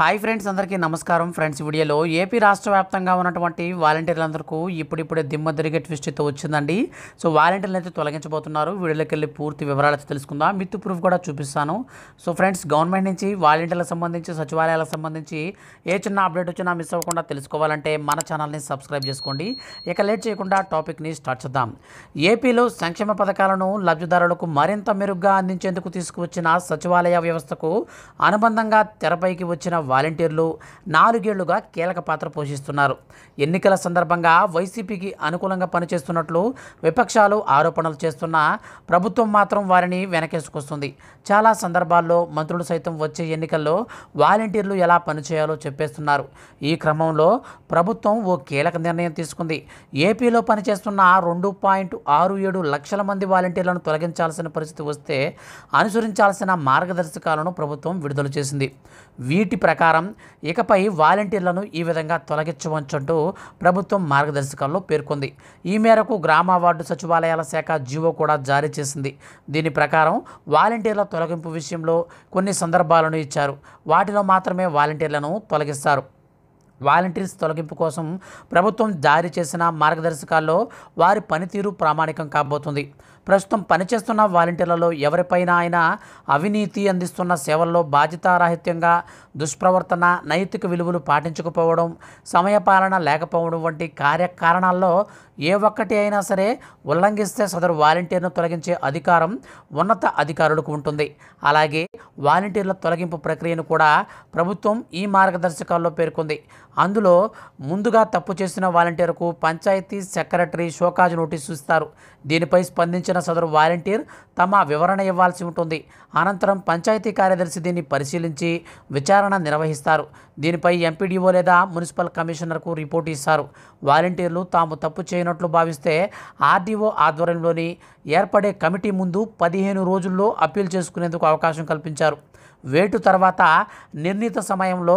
hi friends అందరికీ నమస్కారం friends వీడియోలో ఏపీ రాష్ట్ర వ్యాప్తంగా ఉన్నటువంటి వాలంటీర్లందరికీ ఇప్పుడిప్పుడే దిమ్మ తిరిగే ట్విస్ట్ అయితే వచ్చిందండి సో వాలంటీర్లు అయితే తొలగించబోతున్నారు వీడియోలోకి వెళ్ళి పూర్తి వివరాలు అయితే తెలుసుకుందాం మిత్తు ప్రూఫ్ కూడా చూపిస్తాను సో ఫ్రెండ్స్ గవర్నమెంట్ నుంచి వాలంటీర్లకు సంబంధించి సచివాలయాలకు సంబంధించి ఏ చిన్న అప్డేట్ వచ్చినా మిస్ అవ్వకుండా తెలుసుకోవాలంటే మన ఛానల్ని సబ్స్క్రైబ్ చేసుకోండి ఇక లేట్ చేయకుండా టాపిక్ని స్టార్ట్ చేద్దాం ఏపీలో సంక్షేమ పథకాలను లబ్ధిదారులకు మరింత మెరుగ్గా అందించేందుకు తీసుకువచ్చిన సచివాలయ వ్యవస్థకు అనుబంధంగా తెరపైకి వచ్చిన వాలంటీర్లు నాలుగేళ్లుగా కీలక పాత్ర పోషిస్తున్నారు ఎన్నికల సందర్భంగా వైసీపీకి అనుకూలంగా పనిచేస్తున్నట్లు విపక్షాలు ఆరోపణలు చేస్తున్నా ప్రభుత్వం మాత్రం వారిని వెనకేసుకొస్తుంది చాలా సందర్భాల్లో మంత్రులు సైతం వచ్చే ఎన్నికల్లో వాలంటీర్లు ఎలా పనిచేయాలో చెప్పేస్తున్నారు ఈ క్రమంలో ప్రభుత్వం ఓ కీలక నిర్ణయం తీసుకుంది ఏపీలో పనిచేస్తున్న రెండు పాయింట్ ఆరు ఏడు లక్షల మంది వాలంటీర్లను తొలగించాల్సిన పరిస్థితి వస్తే అనుసరించాల్సిన మార్గదర్శకాలను ప్రభుత్వం విడుదల చేసింది వీటి ప్రకారం ఇకపై వాలంటీర్లను ఈ విధంగా తొలగించవచ్చంటూ ప్రభుత్వం మార్గదర్శకాల్లో పేర్కొంది ఈ మేరకు గ్రామ వార్డు సచివాలయాల శాఖ జీవో కూడా జారీ చేసింది దీని ప్రకారం వాలంటీర్ల తొలగింపు విషయంలో కొన్ని సందర్భాలను ఇచ్చారు వాటిలో మాత్రమే వాలంటీర్లను తొలగిస్తారు వాలంటీర్స్ తొలగింపు కోసం ప్రభుత్వం జారీ చేసిన మార్గదర్శకాల్లో వారి పనితీరు ప్రామాణికం కాబోతుంది ప్రస్తుతం పనిచేస్తున్న వాలంటీర్లలో ఎవరిపైన ఆయన అవినీతి అందిస్తున్న సేవల్లో బాధ్యతారాహిత్యంగా దుష్ప్రవర్తన నైతిక విలువలు పాటించకపోవడం సమయపాలన లేకపోవడం వంటి కార్యకారణాల్లో ఏ ఒక్కటి అయినా సరే ఉల్లంఘిస్తే సదరు వాలంటీర్ను తొలగించే అధికారం ఉన్నత అధికారులకు ఉంటుంది అలాగే వాలంటీర్ల తొలగింపు ప్రక్రియను కూడా ప్రభుత్వం ఈ మార్గదర్శకాల్లో పేర్కొంది అందులో ముందుగా తప్పు చేసిన వాలంటీర్కు పంచాయతీ సెక్రటరీ షోకాజ్ నోటీసు ఇస్తారు దీనిపై స్పందించిన సదరు వాలంటీర్ తమ వివరణ ఇవ్వాల్సి ఉంటుంది అనంతరం పంచాయతీ కార్యదర్శి దీన్ని పరిశీలించి విచారణ నిర్వహిస్తారు దీనిపై ఎంపీడీఓ లేదా మున్సిపల్ కమిషనర్కు రిపోర్ట్ ఇస్తారు వాలంటీర్లు తాము తప్పు చేయనట్లు భావిస్తే ఆర్డీఓ ఆధ్వర్యంలోని ఏర్పడే కమిటీ ముందు పదిహేను రోజుల్లో అప్పీల్ చేసుకునేందుకు అవకాశం కల్పించారు వేటు తర్వాత నిర్ణీత సమయంలో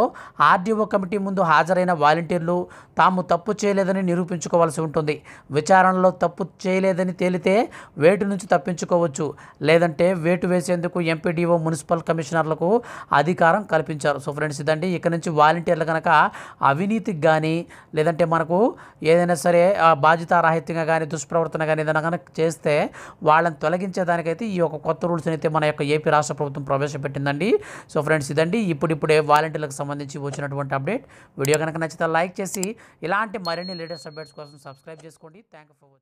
ఆర్డీఓ కమిటీ ముందు హాజరైన వాలంటీర్లు తాము తప్పు చేయలేదని నిరూపించుకోవాల్సి ఉంటుంది విచారణలో తప్పు చేయలేదని తేలితే వేటు నుంచి తప్పించుకోవచ్చు లేదంటే వేటు వేసేందుకు ఎంపీడీఓ మున్సిపల్ కమిషనర్లకు అధికారం కల్పించారు సో ఫ్రెండ్స్ ఇదండి ఇక్కడ నుంచి వాలంటీర్లు కనుక అవినీతికి కానీ లేదంటే మనకు ఏదైనా సరే బాధ్యతారాహిత్యంగా కానీ దుష్ప్రవర్తన కానీ ఏదైనా కనుక చేస్తే వాళ్ళని తొలగించేదానికైతే ఈ యొక్క కొత్త రూల్స్ని అయితే మన యొక్క ఏపీ రాష్ట్ర ప్రభుత్వం ప్రవేశపెట్టిందండి సో ఫ్రెండ్స్ ఇదండి ఇప్పుడిప్పుడే వాలంటీర్లకు సంబంధించి వచ్చినటువంటి అప్డేట్ వీడియో కనుక నచ్చితే లైక్ చేసి ఇలాంటి మరిన్ని లేటెస్ట్ అప్డేట్స్ కోసం సబ్స్క్రైబ్ చేసుకోండి థ్యాంక్ ఫర్ వాచింగ్